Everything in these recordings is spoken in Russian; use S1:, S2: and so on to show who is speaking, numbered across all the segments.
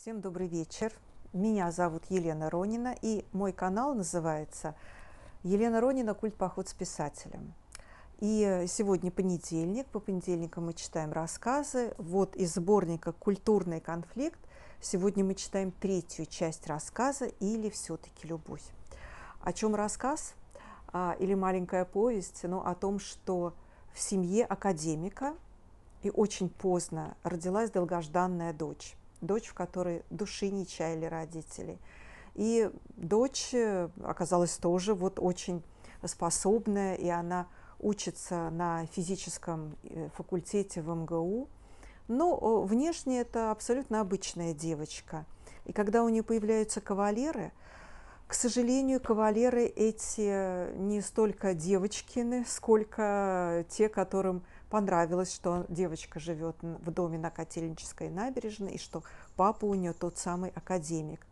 S1: Всем добрый вечер. Меня зовут Елена Ронина, и мой канал называется «Елена Ронина. Культ поход с писателем». И сегодня понедельник, по понедельникам мы читаем рассказы. Вот из сборника «Культурный конфликт» сегодня мы читаем третью часть рассказа «Или все-таки любовь». О чем рассказ? А, или маленькая повесть, Ну, о том, что в семье академика и очень поздно родилась долгожданная дочь дочь, в которой души не чаяли родители. И дочь э, оказалась тоже вот очень способная, и она учится на физическом э, факультете в МГУ. Но ну, э, внешне это абсолютно обычная девочка. И когда у нее появляются кавалеры, к сожалению, кавалеры эти не столько девочкины, сколько те, которым понравилось, что девочка живет в доме на Котельнической набережной и что папа у нее тот самый академик.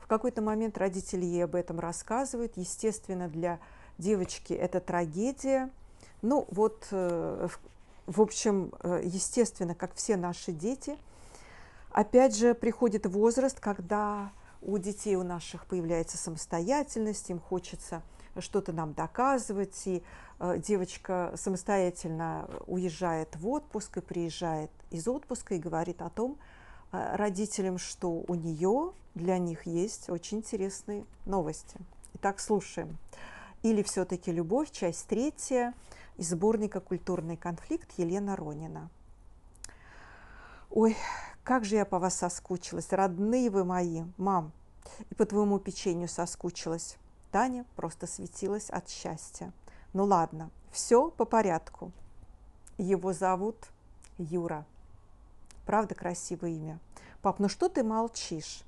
S1: В какой-то момент родители ей об этом рассказывают. Естественно, для девочки это трагедия. Ну вот, э, в общем, э, естественно, как все наши дети, опять же приходит возраст, когда у детей у наших появляется самостоятельность, им хочется – что-то нам доказывать, и э, девочка самостоятельно уезжает в отпуск и приезжает из отпуска и говорит о том э, родителям, что у нее для них есть очень интересные новости. Итак, слушаем. Или все-таки любовь, часть третья из сборника «Культурный конфликт» Елена Ронина. Ой, как же я по вас соскучилась, родные вы мои, мам, и по твоему печенью соскучилась. Таня просто светилась от счастья. Ну ладно, все по порядку. Его зовут Юра. Правда красивое имя. Пап, ну что ты молчишь?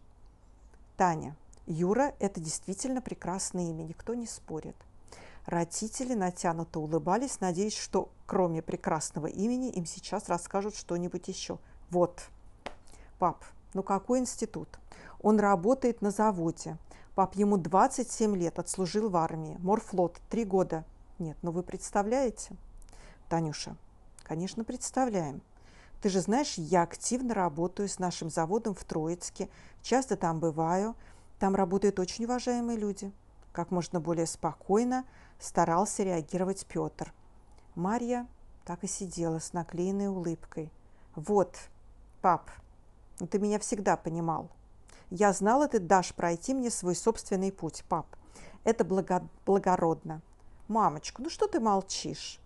S1: Таня. Юра – это действительно прекрасное имя, никто не спорит. Родители натянуто улыбались, надеясь, что кроме прекрасного имени им сейчас расскажут что-нибудь еще. Вот. Пап, ну какой институт? Он работает на заводе. Пап ему 27 лет, отслужил в армии. Морфлот, 3 года. Нет, ну вы представляете? Танюша, конечно, представляем. Ты же знаешь, я активно работаю с нашим заводом в Троицке. Часто там бываю. Там работают очень уважаемые люди. Как можно более спокойно старался реагировать Петр. Марья так и сидела с наклеенной улыбкой. «Вот, пап, ну ты меня всегда понимал», я знала, ты дашь пройти мне свой собственный путь, пап. Это благо... благородно. Мамочка, ну что ты молчишь?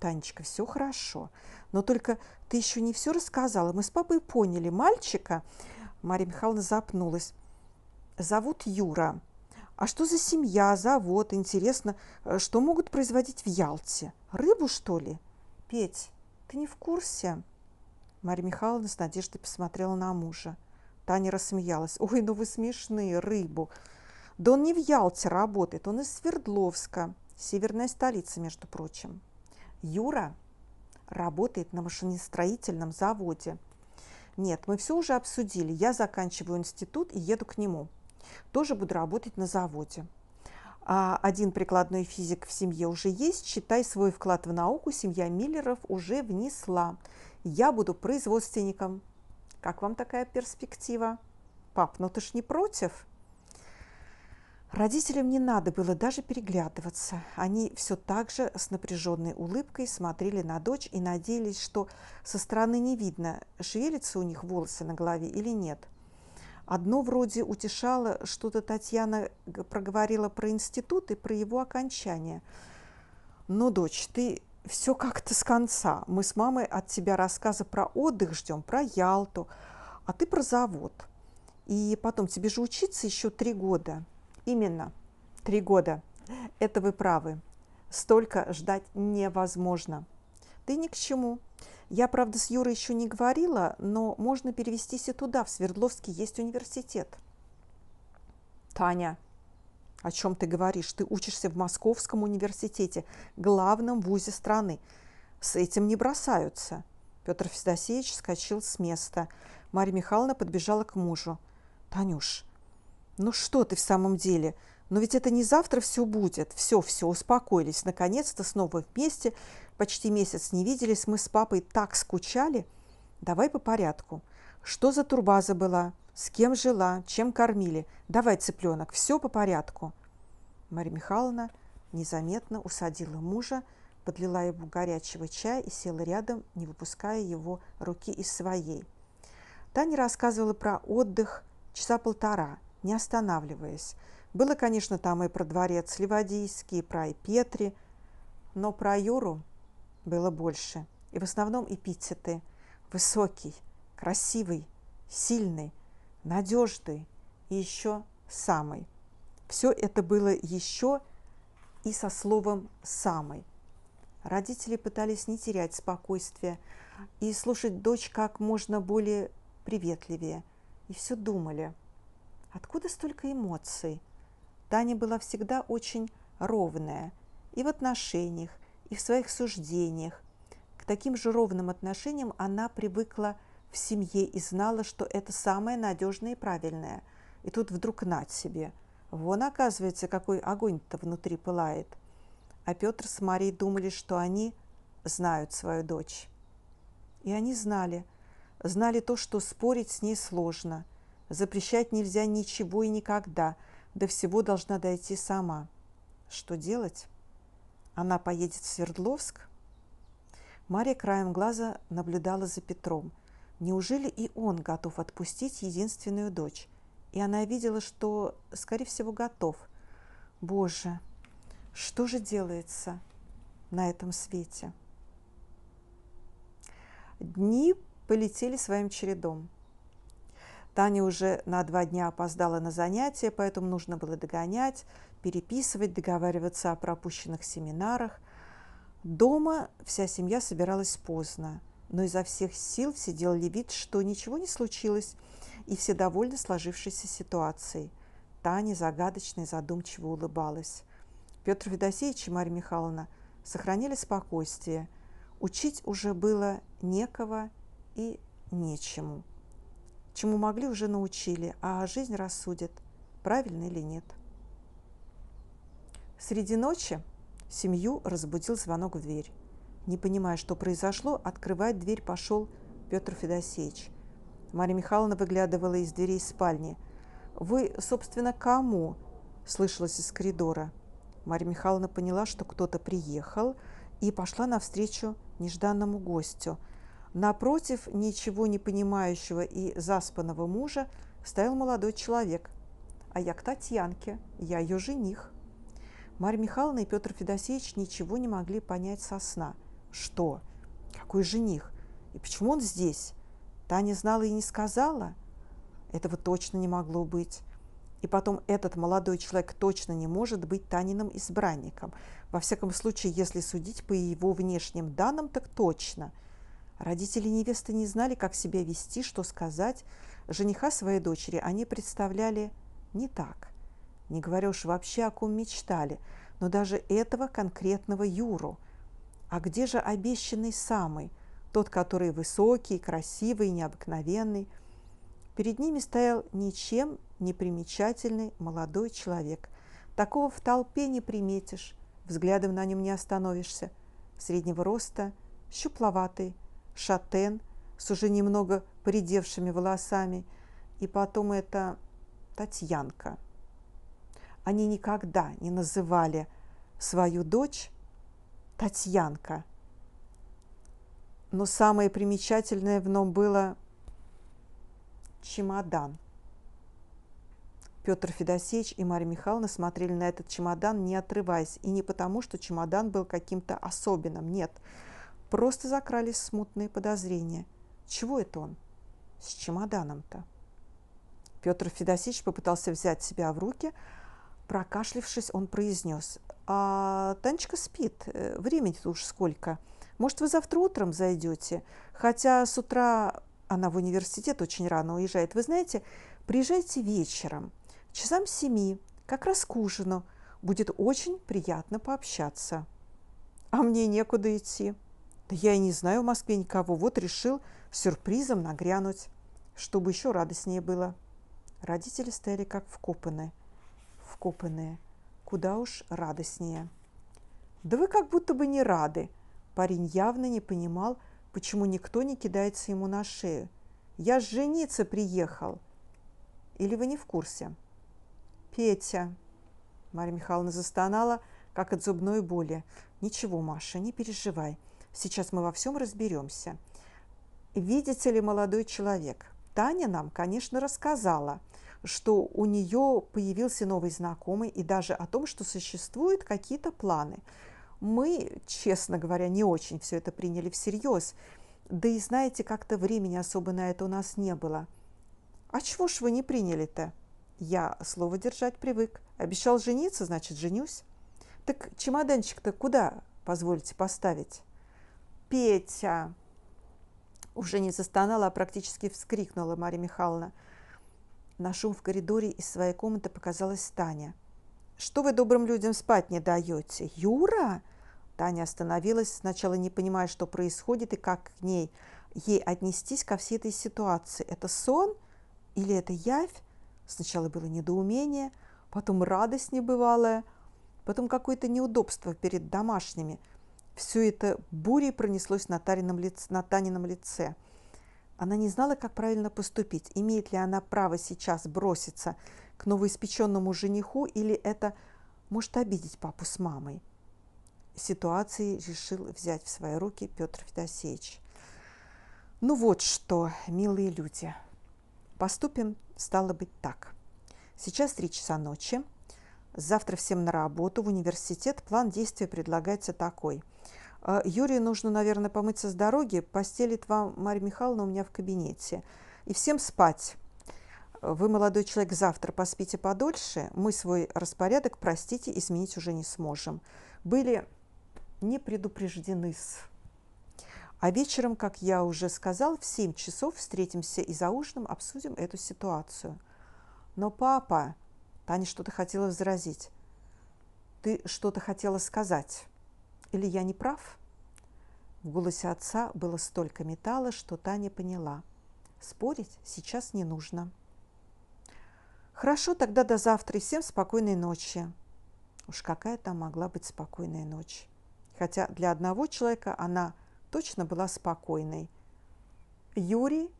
S1: Танечка, все хорошо, но только ты еще не все рассказала. Мы с папой поняли, мальчика, Мария Михайловна запнулась, зовут Юра. А что за семья, завод, интересно, что могут производить в Ялте? Рыбу, что ли? Петь, ты не в курсе? Мария Михайловна с надеждой посмотрела на мужа. Таня рассмеялась. «Ой, ну вы смешные, рыбу!» «Да он не в Ялте работает, он из Свердловска, северная столица, между прочим. Юра работает на машиностроительном заводе. Нет, мы все уже обсудили. Я заканчиваю институт и еду к нему. Тоже буду работать на заводе. А один прикладной физик в семье уже есть, считай свой вклад в науку, семья Миллеров уже внесла. Я буду производственником, как вам такая перспектива? Пап, ну ты ж не против? Родителям не надо было даже переглядываться. Они все так же с напряженной улыбкой смотрели на дочь и надеялись, что со стороны не видно, шевелятся у них волосы на голове или нет. Одно вроде утешало, что-то Татьяна проговорила про институт и про его окончание. «Но, «Ну, дочь, ты все как-то с конца. Мы с мамой от тебя рассказы про отдых ждем, про Ялту, а ты про завод. И потом, тебе же учиться еще три года. Именно, три года. Это вы правы. Столько ждать невозможно. Ты ни к чему. Я, правда, с Юрой еще не говорила, но можно перевестись и туда. В Свердловске есть университет. Таня, о чем ты говоришь? Ты учишься в Московском университете, главном вузе страны. С этим не бросаются. Петр Федосеевич скочил с места. Марья Михайловна подбежала к мужу. «Танюш, ну что ты в самом деле? Но ведь это не завтра все будет. Все, все, успокоились. Наконец-то снова вместе. Почти месяц не виделись. Мы с папой так скучали. Давай по порядку. Что за турбаза была?» с кем жила, чем кормили. Давай, цыпленок, все по порядку. Мария Михайловна незаметно усадила мужа, подлила ему горячего чая и села рядом, не выпуская его руки из своей. Таня рассказывала про отдых часа полтора, не останавливаясь. Было, конечно, там и про дворец Ливадийский, и про Петри, но про Юру было больше. И в основном эпитеты. Высокий, красивый, сильный, надежды и еще самой. Все это было еще и со словом «самой». Родители пытались не терять спокойствие и слушать дочь как можно более приветливее. И все думали, откуда столько эмоций? Таня была всегда очень ровная и в отношениях, и в своих суждениях. К таким же ровным отношениям она привыкла – в семье и знала, что это самое надежное и правильное. И тут вдруг над себе. Вон, оказывается, какой огонь-то внутри пылает. А Петр с Марией думали, что они знают свою дочь. И они знали. Знали то, что спорить с ней сложно. Запрещать нельзя ничего и никогда. До всего должна дойти сама. Что делать? Она поедет в Свердловск? Мария краем глаза наблюдала за Петром – Неужели и он готов отпустить единственную дочь? И она видела, что, скорее всего, готов. Боже, что же делается на этом свете? Дни полетели своим чередом. Таня уже на два дня опоздала на занятия, поэтому нужно было догонять, переписывать, договариваться о пропущенных семинарах. Дома вся семья собиралась поздно но изо всех сил все делали вид, что ничего не случилось, и все довольны сложившейся ситуацией. Таня загадочно и задумчиво улыбалась. Петр Федосеевич и Марья Михайловна сохранили спокойствие. Учить уже было некого и нечему. Чему могли, уже научили, а жизнь рассудит, правильно или нет. Среди ночи семью разбудил звонок в дверь не понимая, что произошло, открывает дверь пошел Петр Федосеевич. Марья Михайловна выглядывала из дверей спальни. «Вы, собственно, кому?» – слышалось из коридора. Марья Михайловна поняла, что кто-то приехал, и пошла навстречу нежданному гостю. Напротив ничего не понимающего и заспанного мужа стоял молодой человек. «А я к Татьянке, я ее жених». Марья Михайловна и Петр Федосеевич ничего не могли понять со сна – что? Какой жених? И почему он здесь? Таня знала и не сказала? Этого точно не могло быть. И потом этот молодой человек точно не может быть Таниным избранником. Во всяком случае, если судить по его внешним данным, так точно. Родители невесты не знали, как себя вести, что сказать. Жениха своей дочери они представляли не так. Не говоря уж вообще, о ком мечтали, но даже этого конкретного Юру – а где же обещанный самый, тот, который высокий, красивый, необыкновенный? Перед ними стоял ничем не примечательный молодой человек. Такого в толпе не приметишь, взглядом на нем не остановишься. Среднего роста, щупловатый, шатен, с уже немного поредевшими волосами. И потом это Татьянка. Они никогда не называли свою дочь Татьянка. Но самое примечательное в нем было чемодан. Петр Федосеевич и Марья Михайловна смотрели на этот чемодан, не отрываясь, и не потому, что чемодан был каким-то особенным, нет. Просто закрались смутные подозрения. Чего это он? С чемоданом-то? Петр Федосеевич попытался взять себя в руки. Прокашлившись, он произнес. А Танечка спит, э, времени-то уж сколько. Может, вы завтра утром зайдете? Хотя с утра она в университет очень рано уезжает. Вы знаете, приезжайте вечером, часам семи, как раз к ужину. Будет очень приятно пообщаться. А мне некуда идти. Да я и не знаю в Москве никого. Вот решил сюрпризом нагрянуть, чтобы еще радостнее было. Родители стояли как вкопанные. Вкопанные куда уж радостнее. «Да вы как будто бы не рады!» Парень явно не понимал, почему никто не кидается ему на шею. «Я с жениться приехал!» «Или вы не в курсе?» «Петя!» Марья Михайловна застонала, как от зубной боли. «Ничего, Маша, не переживай. Сейчас мы во всем разберемся. Видите ли, молодой человек, Таня нам, конечно, рассказала – что у нее появился новый знакомый и даже о том, что существуют какие-то планы. Мы, честно говоря, не очень все это приняли всерьез. Да и знаете, как-то времени особо на это у нас не было. А чего ж вы не приняли-то? Я слово держать привык. Обещал жениться, значит, женюсь. Так чемоданчик-то куда, позвольте поставить? Петя! Уже не застонала, а практически вскрикнула Мария Михайловна – на шум в коридоре из своей комнаты показалась Таня. «Что вы добрым людям спать не даете? Юра?» Таня остановилась, сначала не понимая, что происходит и как к ней ей отнестись ко всей этой ситуации. Это сон или это явь? Сначала было недоумение, потом радость небывалая, потом какое-то неудобство перед домашними. Все это бурей пронеслось на, лице, на Танином лице – она не знала, как правильно поступить. Имеет ли она право сейчас броситься к новоиспеченному жениху или это может обидеть папу с мамой? Ситуации решил взять в свои руки Петр Федосеевич. Ну вот что, милые люди, поступим, стало быть, так. Сейчас три часа ночи. Завтра всем на работу, в университет. План действия предлагается такой – а, Юрию нужно, наверное, помыться с дороги, постелит вам Марья Михайловна у меня в кабинете. И всем спать. Вы, молодой человек, завтра поспите подольше, мы свой распорядок, простите, изменить уже не сможем. Были не предупреждены -с. А вечером, как я уже сказал, в 7 часов встретимся и за ужином обсудим эту ситуацию. Но папа... Таня что-то хотела возразить. Ты что-то хотела сказать. Или я не прав? В голосе отца было столько металла, что Таня поняла. Спорить сейчас не нужно. Хорошо, тогда до завтра и всем спокойной ночи. Уж какая там могла быть спокойная ночь. Хотя для одного человека она точно была спокойной. Юрий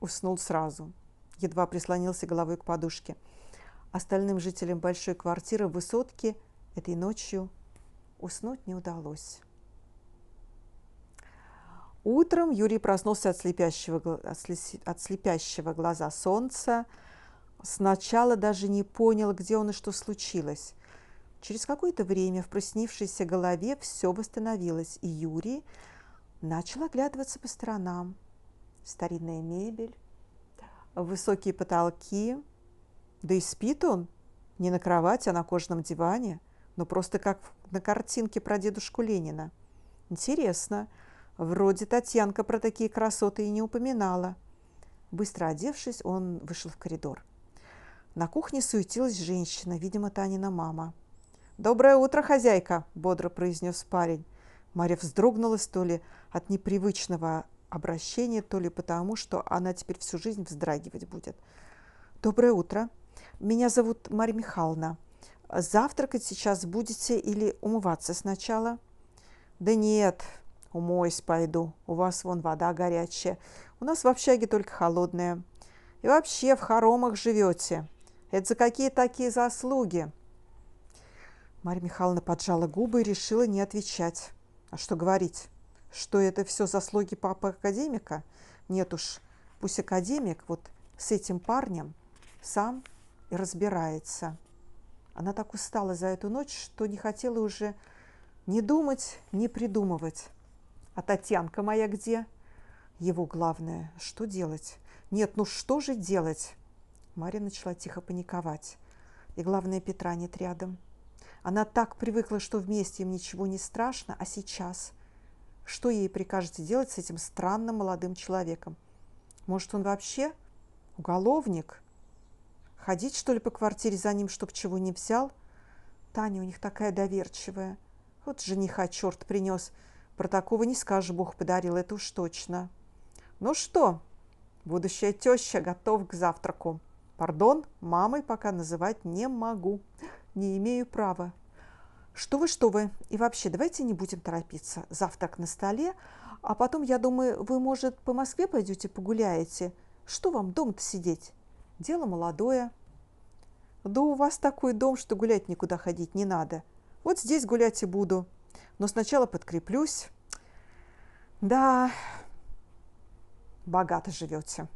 S1: уснул сразу. Едва прислонился головой к подушке. Остальным жителям большой квартиры в высотке этой ночью Уснуть не удалось. Утром Юрий проснулся от слепящего, от слепящего глаза солнца. Сначала даже не понял, где он и что случилось. Через какое-то время в проснившейся голове все восстановилось, и Юрий начал оглядываться по сторонам. Старинная мебель, высокие потолки. Да и спит он не на кровати, а на кожаном диване, но просто как в на картинке про дедушку Ленина. Интересно, вроде Татьянка про такие красоты и не упоминала. Быстро одевшись, он вышел в коридор. На кухне суетилась женщина, видимо, Танина мама. «Доброе утро, хозяйка!» – бодро произнес парень. Марья вздрогнула, то ли от непривычного обращения, то ли потому, что она теперь всю жизнь вздрагивать будет. «Доброе утро. Меня зовут Марья Михайловна. Завтракать сейчас будете или умываться сначала? Да нет, умоюсь пойду. У вас вон вода горячая. У нас в общаге только холодная. И вообще в хоромах живете. Это за какие такие заслуги? Марья Михайловна поджала губы и решила не отвечать. А что говорить? Что это все заслуги папы-академика? Нет уж, пусть академик вот с этим парнем сам и разбирается. Она так устала за эту ночь, что не хотела уже ни думать, ни придумывать. А Татьянка моя где? Его главное, что делать? Нет, ну что же делать? Марья начала тихо паниковать. И главное, Петра нет рядом. Она так привыкла, что вместе им ничего не страшно, а сейчас? Что ей прикажете делать с этим странным молодым человеком? Может, он вообще уголовник? Ходить, что ли, по квартире за ним, чтоб чего не взял? Таня у них такая доверчивая. Вот жениха черт принес. Про такого не скажешь, Бог подарил, это уж точно. Ну что, будущая теща готов к завтраку. Пардон, мамой пока называть не могу. Не имею права. Что вы, что вы. И вообще, давайте не будем торопиться. Завтрак на столе, а потом, я думаю, вы, может, по Москве пойдете погуляете? Что вам дом-то сидеть? Дело молодое. Да у вас такой дом, что гулять никуда ходить не надо. Вот здесь гулять и буду. Но сначала подкреплюсь. Да, богато живете.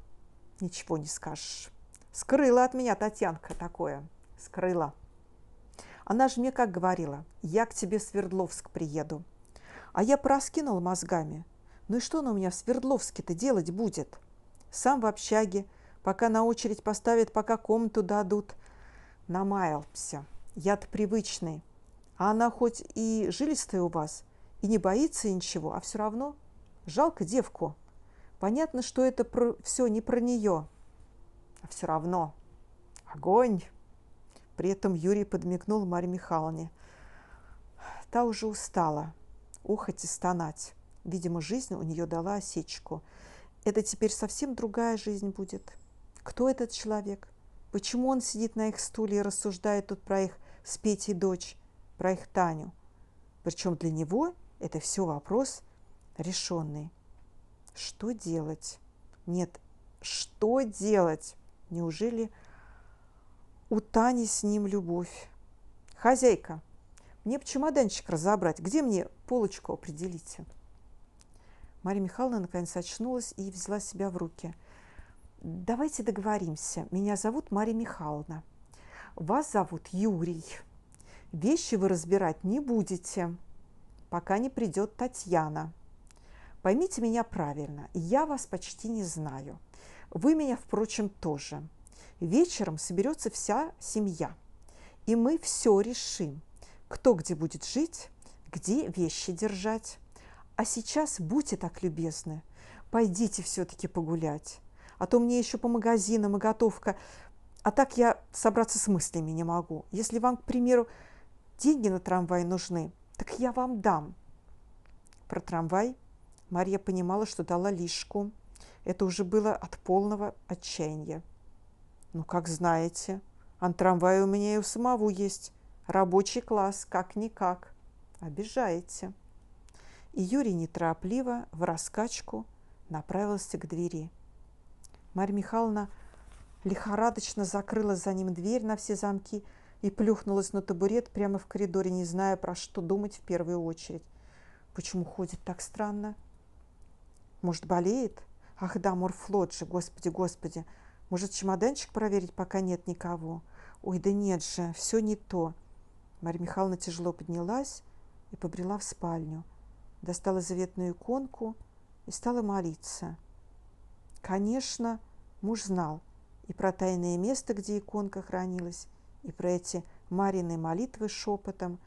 S1: Ничего не скажешь. Скрыла от меня Татьянка такое. Скрыла. Она же мне как говорила, я к тебе в Свердловск приеду. А я проскинул мозгами. Ну и что она у меня в Свердловске-то делать будет? Сам в общаге, пока на очередь поставят, пока комнату дадут, намаялся. Яд привычный. А она хоть и жилистая у вас, и не боится ничего, а все равно жалко девку. Понятно, что это про... все не про нее. А все равно. Огонь! При этом Юрий подмигнул Марье Михайловне. Та уже устала ухать и стонать. Видимо, жизнь у нее дала осечку. Это теперь совсем другая жизнь будет. Кто этот человек? Почему он сидит на их стуле и рассуждает тут про их с Петей дочь, про их Таню? Причем для него это все вопрос решенный. Что делать? Нет, что делать? Неужели у Тани с ним любовь? Хозяйка, мне бы чемоданчик разобрать. Где мне полочку определите? Мария Михайловна наконец очнулась и взяла себя в руки – Давайте договоримся. Меня зовут Мария Михайловна. Вас зовут Юрий. Вещи вы разбирать не будете, пока не придет Татьяна. Поймите меня правильно, я вас почти не знаю. Вы меня, впрочем, тоже. Вечером соберется вся семья, и мы все решим, кто где будет жить, где вещи держать. А сейчас будьте так любезны, пойдите все-таки погулять а то мне еще по магазинам и готовка. А так я собраться с мыслями не могу. Если вам, к примеру, деньги на трамвай нужны, так я вам дам. Про трамвай Марья понимала, что дала лишку. Это уже было от полного отчаяния. Ну, как знаете, а трамвай у меня и у самого есть. Рабочий класс, как-никак. Обижаете. И Юрий неторопливо, в раскачку, направился к двери. Марья Михайловна лихорадочно закрыла за ним дверь на все замки и плюхнулась на табурет прямо в коридоре, не зная, про что думать в первую очередь. Почему ходит так странно? Может, болеет? Ах да, морфлот же, господи, господи. Может, чемоданчик проверить, пока нет никого? Ой, да нет же, все не то. Марья Михайловна тяжело поднялась и побрела в спальню. Достала заветную иконку и стала молиться – Конечно, муж знал и про тайное место, где иконка хранилась, и про эти Марины молитвы шепотом,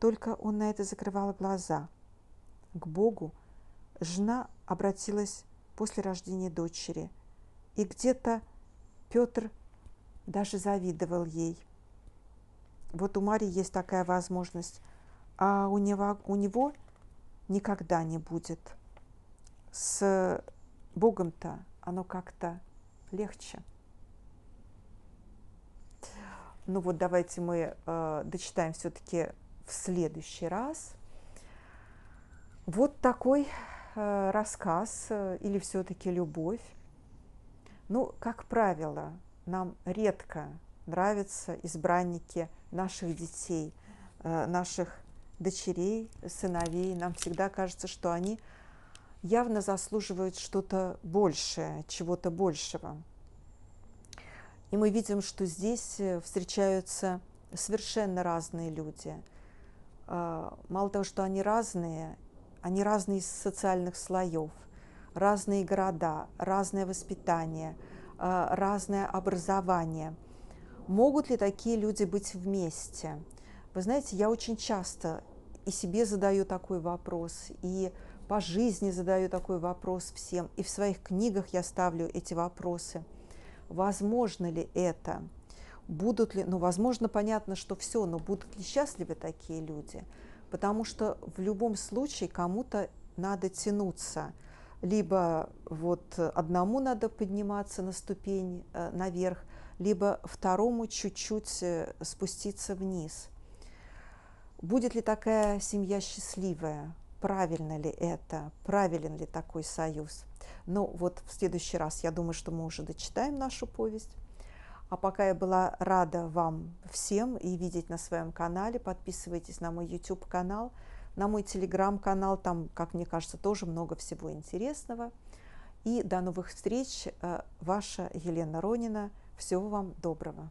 S1: только он на это закрывал глаза. К Богу жена обратилась после рождения дочери, и где-то Петр даже завидовал ей. Вот у Марии есть такая возможность, а у него, у него никогда не будет. С Богом-то оно как-то легче. Ну вот давайте мы э, дочитаем все-таки в следующий раз. Вот такой э, рассказ э, или все-таки любовь. Ну, как правило, нам редко нравятся избранники наших детей, э, наших дочерей, сыновей. Нам всегда кажется, что они явно заслуживают что-то большее, чего-то большего. И мы видим, что здесь э, встречаются совершенно разные люди. А, мало того, что они разные, они разные из социальных слоев, разные города, разное воспитание, а, разное образование. Могут ли такие люди быть вместе? Вы знаете, я очень часто и себе задаю такой вопрос, и э, по жизни задаю такой вопрос всем, и в своих книгах я ставлю эти вопросы. Возможно ли это? Будут ли, ну, возможно, понятно, что все, но будут ли счастливы такие люди? Потому что в любом случае кому-то надо тянуться. Либо вот одному надо подниматься на ступень э, наверх, либо второму чуть-чуть э, спуститься вниз. Будет ли такая семья счастливая? правильно ли это, правилен ли такой союз. Ну вот в следующий раз, я думаю, что мы уже дочитаем нашу повесть. А пока я была рада вам всем и видеть на своем канале, подписывайтесь на мой YouTube-канал, на мой Telegram-канал, там, как мне кажется, тоже много всего интересного. И до новых встреч, э, ваша Елена Ронина. Всего вам доброго!